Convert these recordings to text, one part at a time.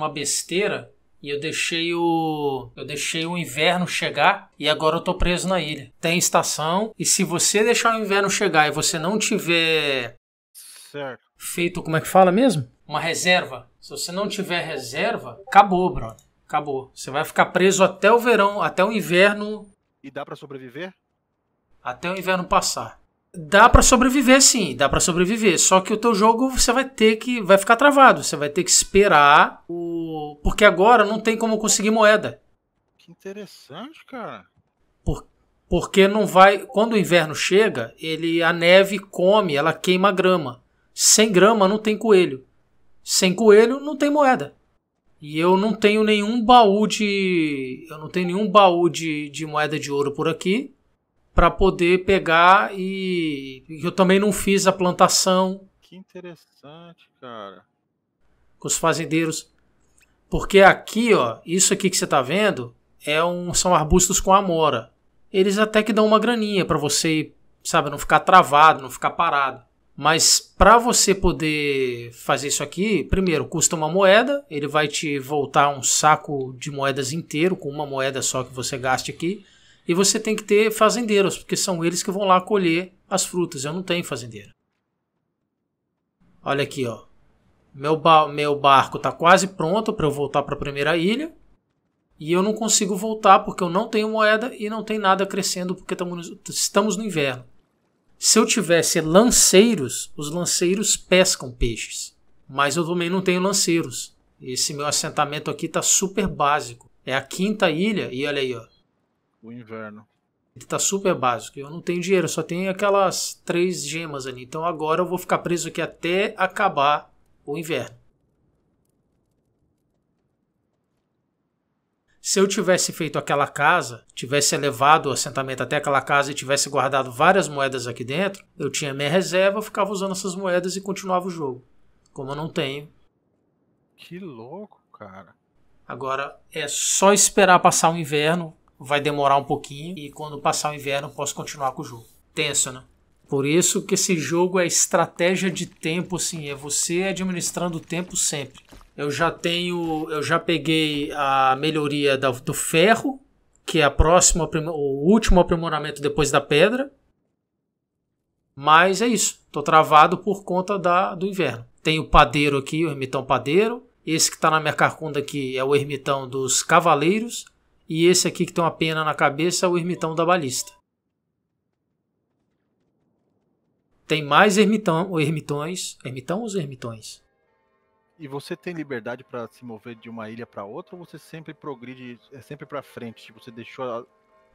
uma besteira e eu deixei o eu deixei o inverno chegar e agora eu tô preso na ilha. Tem estação e se você deixar o inverno chegar e você não tiver certo. feito como é que fala mesmo? Uma reserva. Se você não tiver reserva, acabou, brother. Acabou. Você vai ficar preso até o verão, até o inverno. E dá para sobreviver? Até o inverno passar. Dá para sobreviver sim, dá para sobreviver, só que o teu jogo você vai ter que vai ficar travado, você vai ter que esperar o porque agora não tem como conseguir moeda. Que interessante, cara. Por... porque não vai, quando o inverno chega, ele a neve come, ela queima grama. Sem grama não tem coelho. Sem coelho não tem moeda. E eu não tenho nenhum baú de eu não tenho nenhum baú de, de moeda de ouro por aqui para poder pegar e eu também não fiz a plantação. Que interessante, cara. Com os fazendeiros. Porque aqui, ó, isso aqui que você tá vendo é um, são arbustos com amora. Eles até que dão uma graninha para você, sabe, não ficar travado, não ficar parado. Mas para você poder fazer isso aqui, primeiro custa uma moeda, ele vai te voltar um saco de moedas inteiro com uma moeda só que você gaste aqui. E você tem que ter fazendeiros, porque são eles que vão lá colher as frutas. Eu não tenho fazendeiro. Olha aqui, ó. Meu, ba meu barco está quase pronto para eu voltar para a primeira ilha. E eu não consigo voltar porque eu não tenho moeda e não tem nada crescendo porque estamos no inverno. Se eu tivesse lanceiros, os lanceiros pescam peixes. Mas eu também não tenho lanceiros. Esse meu assentamento aqui está super básico. É a quinta ilha e olha aí, ó o inverno. Ele tá super básico. Eu não tenho dinheiro, só tenho aquelas três gemas ali. Então agora eu vou ficar preso aqui até acabar o inverno. Se eu tivesse feito aquela casa, tivesse levado o assentamento até aquela casa e tivesse guardado várias moedas aqui dentro, eu tinha minha reserva, eu ficava usando essas moedas e continuava o jogo. Como eu não tenho. Que louco, cara. Agora é só esperar passar o inverno vai demorar um pouquinho e quando passar o inverno posso continuar com o jogo. Tenso, né? Por isso que esse jogo é estratégia de tempo, assim, é você administrando o tempo sempre. Eu já tenho, eu já peguei a melhoria do ferro, que é a próxima, o último aprimoramento depois da pedra. Mas é isso, tô travado por conta da, do inverno. Tem o padeiro aqui, o ermitão padeiro. Esse que está na minha carcunda aqui é o ermitão dos cavaleiros e esse aqui que tem uma pena na cabeça é o ermitão da balista. Tem mais ermitão, ou ermitões. Ermitão ou ermitões? E você tem liberdade para se mover de uma ilha para outra ou você sempre progride, é sempre para frente? Tipo, você deixou a...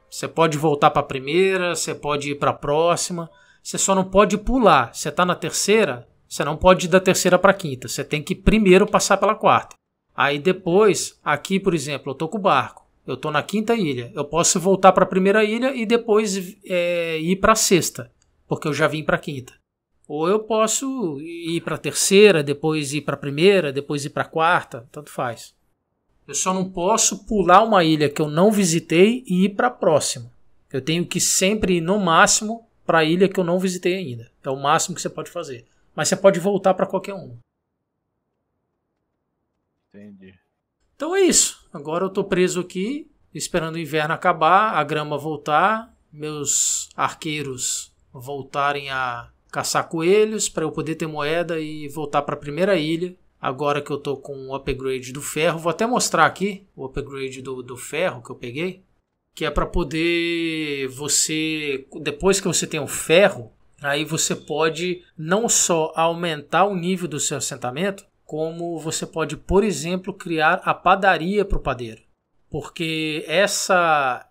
Você pode voltar para a primeira, você pode ir para a próxima, você só não pode pular. Você está na terceira, você não pode ir da terceira para a quinta, você tem que primeiro passar pela quarta. Aí depois, aqui por exemplo, eu tô com o barco. Eu estou na quinta ilha. Eu posso voltar para a primeira ilha e depois é, ir para a sexta, porque eu já vim para a quinta. Ou eu posso ir para a terceira, depois ir para a primeira, depois ir para a quarta, tanto faz. Eu só não posso pular uma ilha que eu não visitei e ir para a próxima. Eu tenho que sempre ir no máximo para a ilha que eu não visitei ainda. É o máximo que você pode fazer. Mas você pode voltar para qualquer uma. Entendi. Então é isso. Agora eu estou preso aqui, esperando o inverno acabar, a grama voltar, meus arqueiros voltarem a caçar coelhos para eu poder ter moeda e voltar para a primeira ilha. Agora que eu estou com o upgrade do ferro, vou até mostrar aqui o upgrade do, do ferro que eu peguei, que é para poder você depois que você tem o ferro, aí você pode não só aumentar o nível do seu assentamento, como você pode, por exemplo, criar a padaria para o padeiro. Porque essa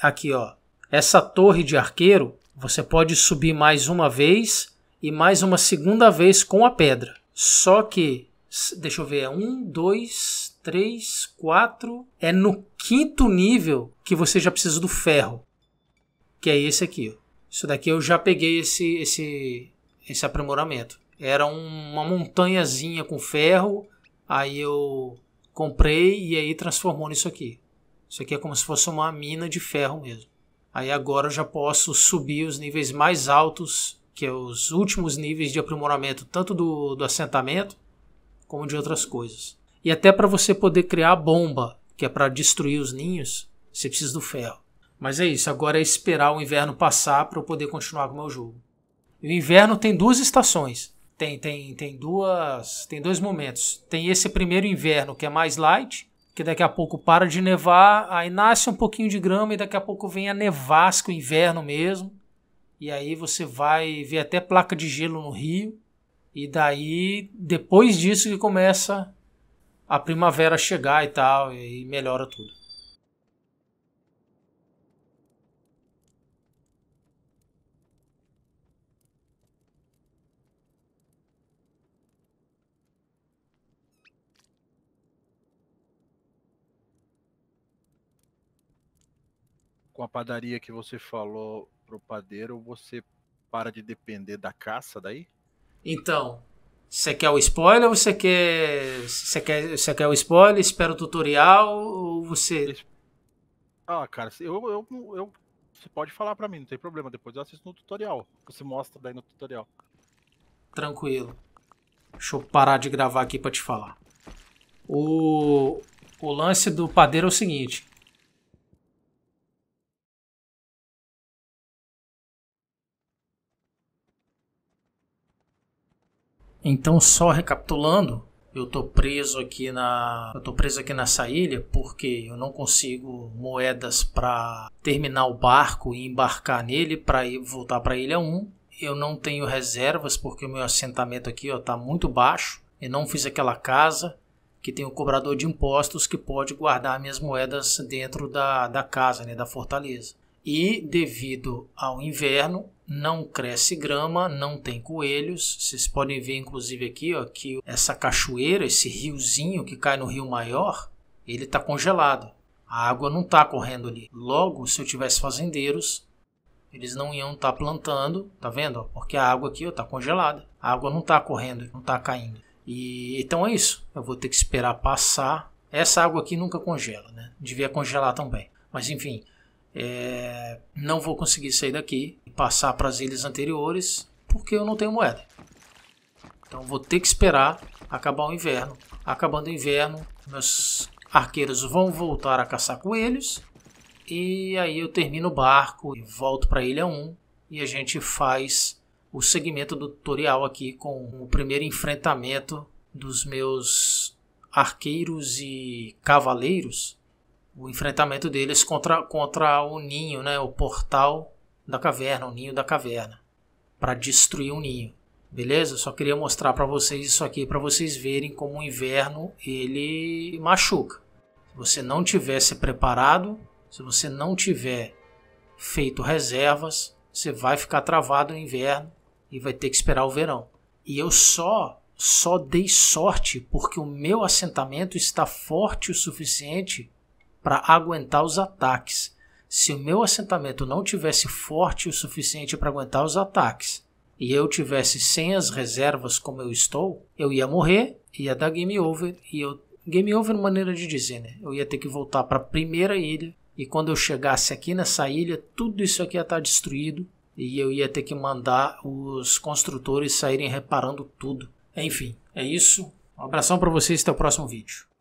aqui, ó, essa torre de arqueiro, você pode subir mais uma vez e mais uma segunda vez com a pedra. Só que, deixa eu ver, é um, dois, três, quatro. É no quinto nível que você já precisa do ferro, que é esse aqui. Ó. Isso daqui eu já peguei esse, esse, esse aprimoramento. Era uma montanhazinha com ferro. Aí eu comprei e aí transformou nisso aqui. Isso aqui é como se fosse uma mina de ferro mesmo. Aí agora eu já posso subir os níveis mais altos, que é os últimos níveis de aprimoramento, tanto do, do assentamento como de outras coisas. E até para você poder criar a bomba, que é para destruir os ninhos, você precisa do ferro. Mas é isso, agora é esperar o inverno passar para eu poder continuar com o meu jogo. E o inverno tem duas estações tem, tem, tem duas tem dois momentos. Tem esse primeiro inverno que é mais light, que daqui a pouco para de nevar, aí nasce um pouquinho de grama e daqui a pouco vem a nevasca, o inverno mesmo. E aí você vai ver até placa de gelo no rio. E daí, depois disso que começa a primavera chegar e tal, e melhora tudo. com a padaria que você falou pro padeiro, você para de depender da caça daí? Então, você quer o spoiler ou você quer. Você quer, você quer o spoiler? Espera o tutorial ou você. Ah, cara, eu, eu, eu você pode falar para mim, não tem problema. Depois eu assisto no tutorial. Você mostra daí no tutorial. Tranquilo. Deixa eu parar de gravar aqui para te falar. O, o lance do padeiro é o seguinte: Então, só recapitulando, eu tô preso aqui na eu tô preso aqui nessa ilha porque eu não consigo moedas para terminar o barco e embarcar nele para ir voltar para a ilha 1. Eu não tenho reservas porque o meu assentamento aqui ó tá muito baixo e não fiz aquela casa que tem o um cobrador de impostos que pode guardar minhas moedas dentro da, da casa, né, da fortaleza. E devido ao inverno, não cresce grama, não tem coelhos. Vocês podem ver, inclusive, aqui, ó, que essa cachoeira, esse riozinho que cai no Rio Maior, ele está congelado. A água não está correndo ali. Logo, se eu tivesse fazendeiros, eles não iam estar tá plantando, tá vendo? Ó, porque a água aqui está congelada. A água não está correndo, não está caindo. E então é isso. Eu vou ter que esperar passar. Essa água aqui nunca congela, né? Devia congelar também. Mas enfim, é, não vou conseguir sair daqui e passar para as ilhas anteriores porque eu não tenho moeda. Então vou ter que esperar acabar o inverno. Acabando o inverno, meus arqueiros vão voltar a caçar coelhos e aí eu termino o barco e volto para a ilha 1 e a gente faz o segmento do tutorial aqui com o primeiro enfrentamento dos meus arqueiros e cavaleiros o enfrentamento deles contra, contra o ninho, né, o portal da caverna, o ninho da caverna, para destruir o ninho. Beleza? Só queria mostrar para vocês isso aqui para vocês verem como o inverno ele machuca. Se você não tiver se preparado, se você não tiver feito reservas, você vai ficar travado no inverno e vai ter que esperar o verão. E eu só só dei sorte porque o meu assentamento está forte o suficiente para aguentar os ataques. Se o meu assentamento não tivesse forte o suficiente para aguentar os ataques e eu tivesse sem as reservas como eu estou, eu ia morrer, ia dar game over e eu game over é maneira de dizer, né? Eu ia ter que voltar para a primeira ilha e quando eu chegasse aqui nessa ilha, tudo isso aqui ia estar tá destruído e eu ia ter que mandar os construtores saírem reparando tudo. Enfim, é isso. Um abração para vocês até o próximo vídeo.